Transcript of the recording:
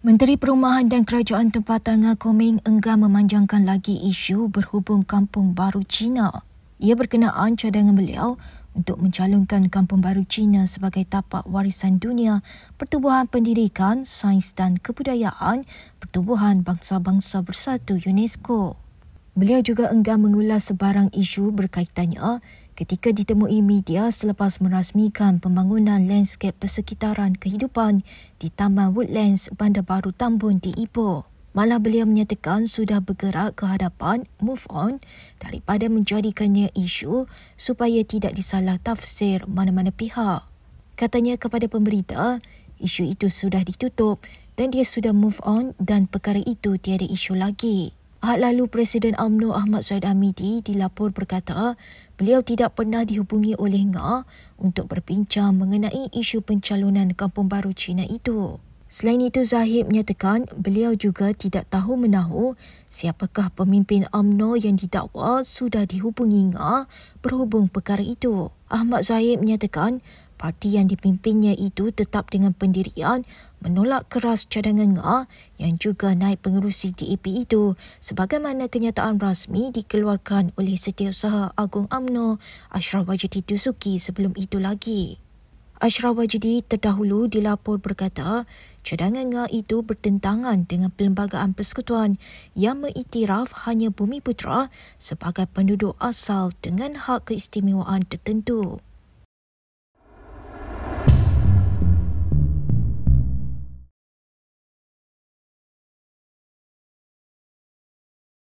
Menteri Perumahan dan Kerajaan Tempatan Ngah Koming enggan memanjangkan lagi isu berhubung kampung baru Cina. Ia berkenaan cadangan beliau untuk mencalonkan kampung baru Cina sebagai tapak warisan dunia Pertubuhan Pendidikan, Sains dan Kebudayaan Pertubuhan Bangsa-Bangsa Bersatu UNESCO. Beliau juga enggan mengulas sebarang isu berkaitannya ketika ditemui media selepas merasmikan pembangunan landscape persekitaran kehidupan di Taman Woodlands Bandar Baru Tambun di Ipoh. Malah beliau menyatakan sudah bergerak ke hadapan move on daripada menjadikannya isu supaya tidak disalah tafsir mana-mana pihak. Katanya kepada pemberita, isu itu sudah ditutup dan dia sudah move on dan perkara itu tiada isu lagi. Ahad lalu Presiden AMNO Ahmad Zaid Amidi dilaporkan berkata beliau tidak pernah dihubungi oleh Ngah untuk berbincang mengenai isu pencalonan kampung baru China itu. Selain itu Zahid menyatakan beliau juga tidak tahu menahu siapakah pemimpin AMNO yang didakwa sudah dihubungi Ngah berhubung perkara itu. Ahmad Zahid menyatakan parti yang dipimpinnya itu tetap dengan pendirian menolak keras cadangan Nga yang juga naik pengerusi DAP itu sebagaimana kenyataan rasmi dikeluarkan oleh Setiausaha Agung UMNO Ashraf Wajidi Dusuki sebelum itu lagi. Ashraf Wajidi terdahulu dilapor berkata cadangan Nga itu bertentangan dengan Perlembagaan Persekutuan yang mengiktiraf hanya Bumi Putra sebagai penduduk asal dengan hak keistimewaan tertentu.